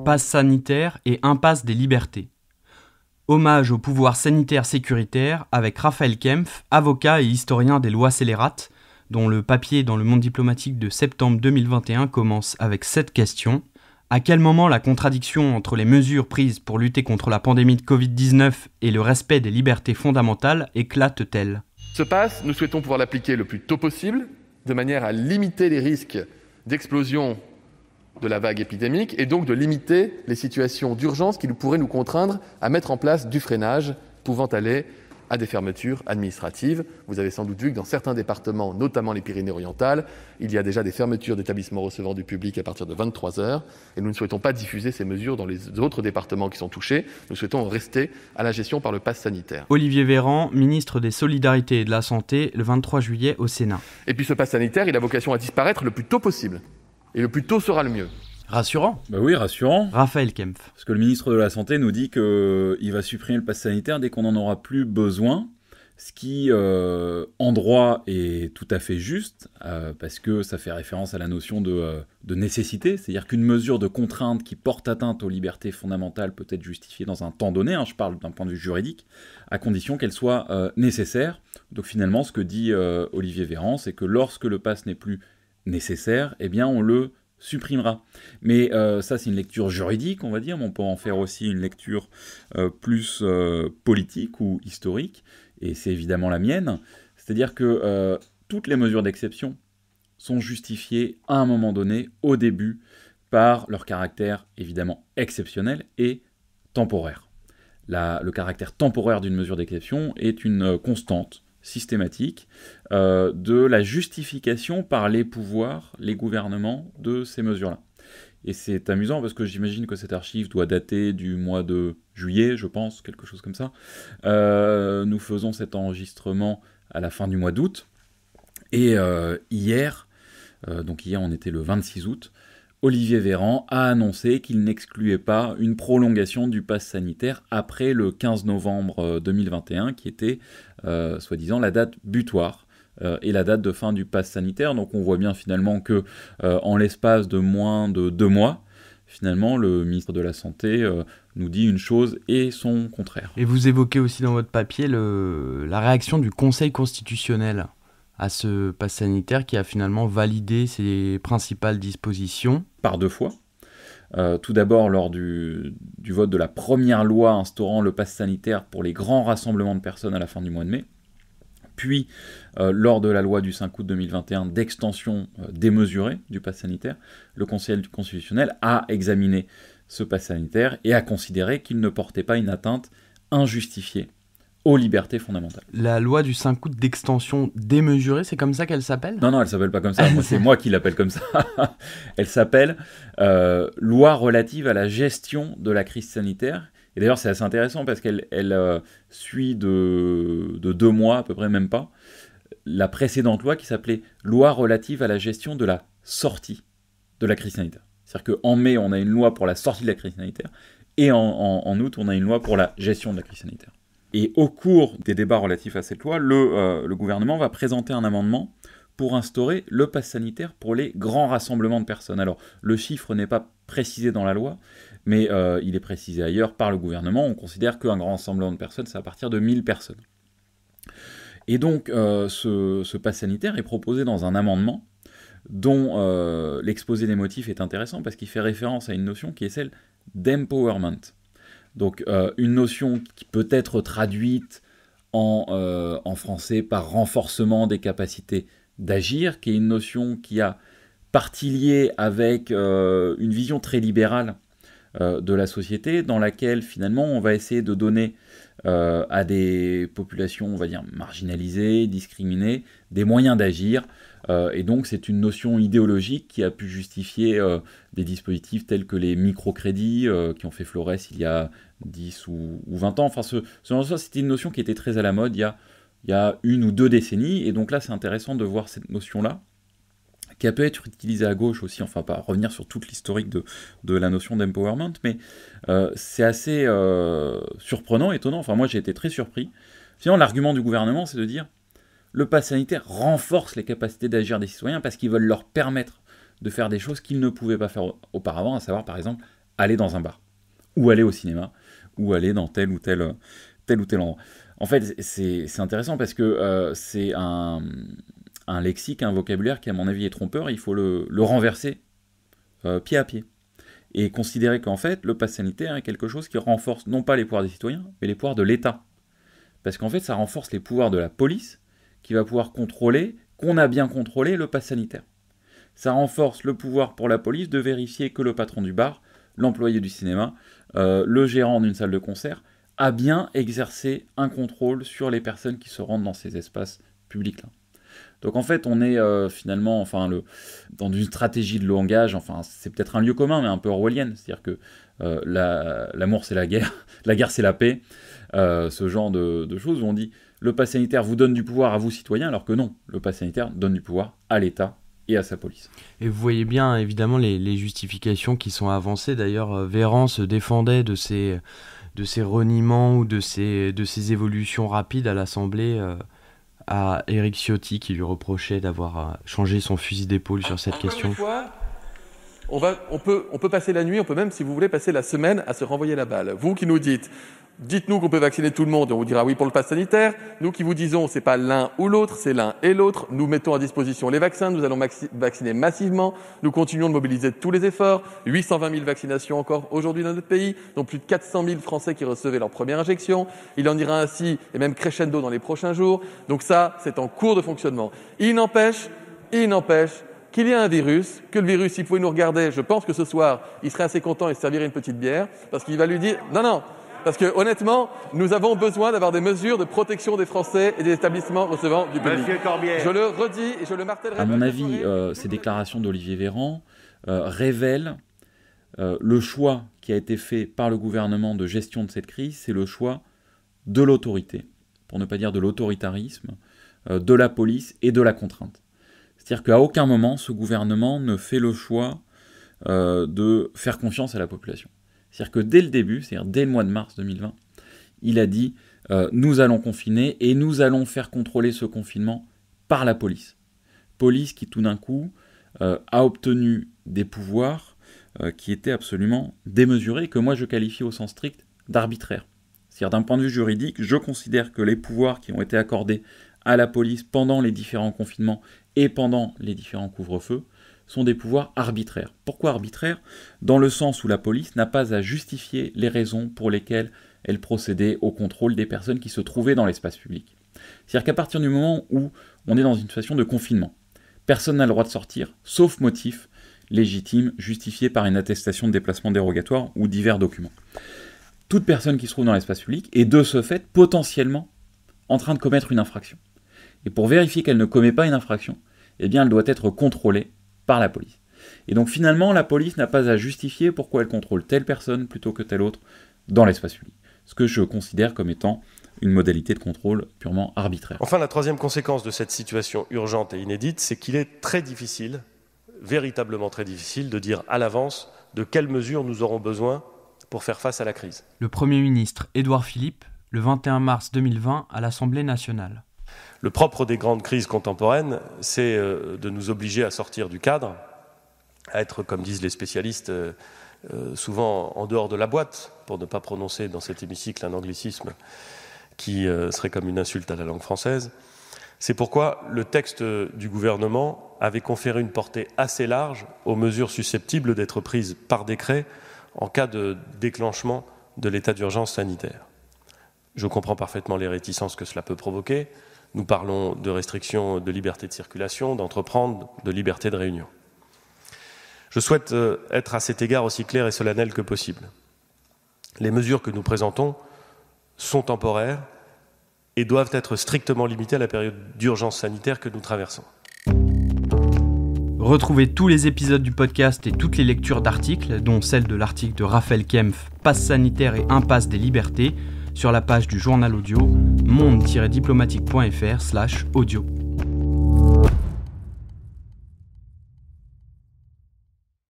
passe sanitaire et impasse des libertés. Hommage au pouvoir sanitaire sécuritaire avec Raphaël Kempf, avocat et historien des lois scélérates, dont le papier dans le monde diplomatique de septembre 2021 commence avec cette question. À quel moment la contradiction entre les mesures prises pour lutter contre la pandémie de Covid-19 et le respect des libertés fondamentales éclate-t-elle Ce passe, nous souhaitons pouvoir l'appliquer le plus tôt possible, de manière à limiter les risques d'explosion de la vague épidémique et donc de limiter les situations d'urgence qui pourraient nous contraindre à mettre en place du freinage pouvant aller à des fermetures administratives. Vous avez sans doute vu que dans certains départements, notamment les Pyrénées-Orientales, il y a déjà des fermetures d'établissements recevant du public à partir de 23 heures. Et nous ne souhaitons pas diffuser ces mesures dans les autres départements qui sont touchés. Nous souhaitons rester à la gestion par le pass sanitaire. Olivier Véran, ministre des Solidarités et de la Santé, le 23 juillet au Sénat. Et puis ce pass sanitaire, il a vocation à disparaître le plus tôt possible. Et le plus tôt sera le mieux. Rassurant. Bah oui, rassurant. Raphaël Kempf. Parce que le ministre de la Santé nous dit qu'il euh, va supprimer le pass sanitaire dès qu'on n'en aura plus besoin. Ce qui, euh, en droit, est tout à fait juste, euh, parce que ça fait référence à la notion de, nécessité, c'est-à-dire qu'une mesure de contrainte qui porte atteinte aux libertés fondamentales peut être justifiée dans un temps donné, hein. je parle d'un point de vue juridique, à condition qu'elle soit nécessaire. Donc finalement, ce que dit Olivier Véran, c'est que lorsque le pass n'est plus nécessaire, eh bien on le supprimera. Mais euh, ça, c'est une lecture juridique, on va dire, mais on peut en faire aussi une lecture euh, plus euh, politique ou historique, et c'est évidemment la mienne. C'est-à-dire que toutes les mesures d'exception sont justifiées à un moment donné, au début, par leur caractère évidemment exceptionnel et temporaire. le caractère temporaire d'une mesure d'exception est une constante systématique euh, de la justification par les pouvoirs, les gouvernements de ces mesures-là. Et c'est amusant parce que j'imagine que cette archive doit dater du mois de juillet, je pense, quelque chose comme ça. Euh, nous faisons cet enregistrement à la fin du mois d'août. Et euh, hier, donc hier on était le 26 août, Olivier Véran a annoncé qu'il n'excluait pas une prolongation du pass sanitaire après le 15 novembre 2021, euh, qui était, euh, soi-disant, la date butoir euh, et la date de fin du pass sanitaire. Donc on voit bien finalement que en l'espace de moins de deux mois, finalement, le ministre de la Santé nous dit une chose et son contraire. Et vous évoquez aussi dans votre papier la réaction du Conseil constitutionnel à ce pass sanitaire qui a finalement validé ses principales dispositions. Par deux fois. Euh, tout d'abord lors du, vote de la première loi instaurant le pass sanitaire pour les grands rassemblements de personnes à la fin du mois de mai, puis euh, lors de la loi du 5 août 2021 d'extension euh, démesurée du pass sanitaire, le Conseil constitutionnel a examiné ce pass sanitaire et a considéré qu'il ne portait pas une atteinte injustifiée aux libertés fondamentales. La loi du 5 août d'extension démesurée, c'est comme ça qu'elle s'appelle Non, non, elle s'appelle pas comme ça. c'est moi qui l'appelle comme ça. elle s'appelle euh, loi relative à la gestion de la crise sanitaire. Et d'ailleurs, c'est assez intéressant parce qu'elle euh, suit de, deux mois, à peu près même pas, la précédente loi qui s'appelait loi relative à la gestion de la sortie de la crise sanitaire. C'est-à-dire qu'en mai, on a une loi pour la sortie de la crise sanitaire et en août, on a une loi pour la gestion de la crise sanitaire. Et au cours des débats relatifs à cette loi, euh, le, gouvernement va présenter un amendement pour instaurer le pass sanitaire pour les grands rassemblements de personnes. Alors, le chiffre n'est pas précisé dans la loi, mais euh, il est précisé ailleurs par le gouvernement. On considère qu'un grand rassemblement de personnes, c'est à partir de 1000 personnes. Et donc, euh, ce, ce pass sanitaire est proposé dans un amendement dont l'exposé des motifs est intéressant parce qu'il fait référence à une notion qui est celle d'empowerment. Donc euh, une notion qui peut être traduite euh, en, français par renforcement des capacités d'agir, qui est une notion qui a partie liée avec euh, une vision très libérale de la société, dans laquelle finalement on va essayer de donner à des populations, on va dire, marginalisées, discriminées, des moyens d'agir euh, et donc c'est une notion idéologique qui a pu justifier euh, des dispositifs tels que les microcrédits euh, qui ont fait Flores il y a 10 ou, 20 ans. Enfin, selon ça, c'était une notion qui était très à la mode il y a, il une ou deux décennies. Et donc là, c'est intéressant de voir cette notion-là qui a pu être utilisée à gauche aussi, enfin pas revenir sur toute l'historique de, la notion d'empowerment, mais c'est assez surprenant, étonnant, enfin moi j'ai été très surpris. Finalement l'argument du gouvernement c'est de dire le pass sanitaire renforce les capacités d'agir des citoyens parce qu'ils veulent leur permettre de faire des choses qu'ils ne pouvaient pas faire auparavant, à savoir par exemple aller dans un bar, ou aller au cinéma, ou aller dans tel ou tel, euh, ou tel endroit. En fait, c'est intéressant parce que euh, c'est un, lexique, un vocabulaire qui à mon avis est trompeur, il faut le, renverser euh, pied à pied. Et considérer qu'en fait, le pass sanitaire est quelque chose qui renforce non pas les pouvoirs des citoyens, mais les pouvoirs de l'État. Parce qu'en fait, ça renforce les pouvoirs de la police, qui va pouvoir contrôler, qu'on a bien contrôlé, le pass sanitaire. Ça renforce le pouvoir pour la police de vérifier que le patron du bar, l'employé du cinéma, euh, le gérant d'une salle de concert, a bien exercé un contrôle sur les personnes qui se rendent dans ces espaces publics-là. Donc en fait, on est euh, finalement enfin, le, dans une stratégie de langage, enfin c'est peut-être un lieu commun, mais un peu orwellienne, c'est-à-dire que euh, l'amour c'est la guerre, la guerre c'est la paix, euh, ce genre de, choses où on dit le pass sanitaire vous donne du pouvoir à vous citoyens, alors que non, le pass sanitaire donne du pouvoir à l'État et à sa police. Et vous voyez bien évidemment les, justifications qui sont avancées, d'ailleurs Véran se défendait de ces de ces reniements ou de ces, de ces évolutions rapides à l'Assemblée à Eric Ciotti qui lui reprochait d'avoir euh, changé son fusil d'épaule sur cette question. on, va, on, peut, on peut passer la nuit, on peut même, si vous voulez, passer la semaine à se renvoyer la balle. Vous qui nous dites, dites-nous qu'on peut vacciner tout le monde, on vous dira oui pour le pass sanitaire. Nous qui vous disons, c'est pas l'un ou l'autre, c'est l'un et l'autre. Nous mettons à disposition les vaccins, nous allons vacciner massivement. Nous continuons de mobiliser tous les efforts. 820 000 vaccinations encore aujourd'hui dans notre pays, dont plus de 400 000 Français qui recevaient leur première injection. Il en ira ainsi, et même crescendo dans les prochains jours. Donc ça, c'est en cours de fonctionnement. Il n'empêche, il n'empêche qu'il y a un virus, que le virus, s'il pouvait nous regarder, je pense que ce soir, il serait assez content et se servirait une petite bière, parce qu'il va lui dire, non, non, parce que honnêtement, nous avons besoin d'avoir des mesures de protection des Français et des établissements recevant du public. Monsieur Je le redis et je le martèlerai. À mon avis, euh, ces déclarations d'Olivier Véran euh, révèlent euh, le choix qui a été fait par le gouvernement de gestion de cette crise, c'est le choix de l'autorité, pour ne pas dire de l'autoritarisme, de la police et de la contrainte. C'est-à-dire qu'à aucun moment ce gouvernement ne fait le choix de faire confiance à la population. C'est-à-dire que dès le début, c'est-à-dire dès le mois de mars 2020, il a dit euh, nous allons confiner et nous allons faire contrôler ce confinement par la police. Police qui tout d'un coup euh, a obtenu des pouvoirs euh, qui étaient absolument démesurés, que moi je qualifie au sens strict d'arbitraire. C'est-à-dire d'un point de vue juridique, je considère que les pouvoirs qui ont été accordés à la police pendant les différents confinements et pendant les différents couvre-feux sont des pouvoirs arbitraires. Pourquoi arbitraires Dans le sens où la police n'a pas à justifier les raisons pour lesquelles elle procédait au contrôle des personnes qui se trouvaient dans l'espace public. C'est-à-dire qu'à partir du moment où on est dans une situation de confinement, personne n'a le droit de sortir, sauf motif légitime justifié par une attestation de déplacement dérogatoire ou divers documents. Toute personne qui se trouve dans l'espace public est de ce fait potentiellement en train de commettre une infraction. Et pour vérifier qu'elle ne commet pas une infraction, eh bien elle doit être contrôlée la police. Et donc finalement, la police n'a pas à justifier pourquoi elle contrôle telle personne plutôt que telle autre dans l'espace public. Ce que je considère comme étant une modalité de contrôle purement arbitraire. Enfin, la troisième conséquence de cette situation urgente et inédite, c'est qu'il est très difficile, véritablement très difficile, de dire à l'avance de quelles mesures nous aurons besoin pour faire face à la crise. Le Premier ministre Édouard Philippe, le 21 mars 2020, à l'Assemblée nationale. Le propre des grandes crises contemporaines, c'est euh, de nous obliger à sortir du cadre, à être, comme disent les spécialistes, euh, euh, souvent en dehors de la boîte, pour ne pas prononcer dans cet hémicycle un anglicisme qui serait comme une insulte à la langue française. C'est pourquoi le texte du gouvernement avait conféré une portée assez large aux mesures susceptibles d'être prises par décret en cas de déclenchement de l'état d'urgence sanitaire. Je comprends parfaitement les réticences que cela peut provoquer. Nous parlons de restrictions de liberté de circulation, d'entreprendre, de liberté de réunion. Je souhaite euh, être à cet égard aussi clair et solennel que possible. Les mesures que nous présentons sont temporaires et doivent être strictement limitées à la période d'urgence sanitaire que nous traversons. Retrouvez tous les épisodes du podcast et toutes les lectures d'articles, dont celle de l'article de Raphaël Kempf, Passe sanitaire et impasse des libertés, sur la page du journal audio monde-diplomatique.fr/audio.